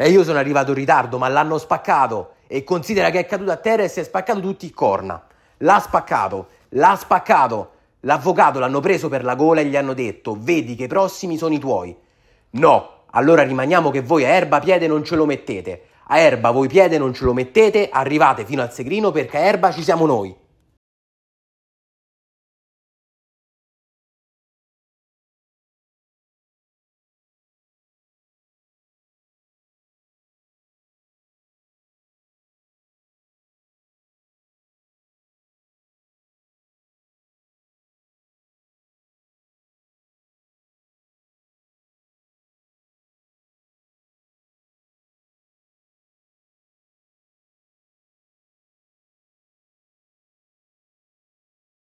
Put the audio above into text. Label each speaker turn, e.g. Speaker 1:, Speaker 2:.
Speaker 1: E io sono arrivato in ritardo, ma l'hanno spaccato. E considera che
Speaker 2: è caduto a terra e si è spaccato tutti i corna. L'ha spaccato, l'ha spaccato. L'avvocato l'hanno preso per la gola e gli hanno detto: Vedi che i prossimi sono i tuoi. No, allora rimaniamo che voi a erba piede non ce lo mettete. A erba voi piede non ce lo mettete, arrivate
Speaker 1: fino al segrino perché a erba ci siamo noi.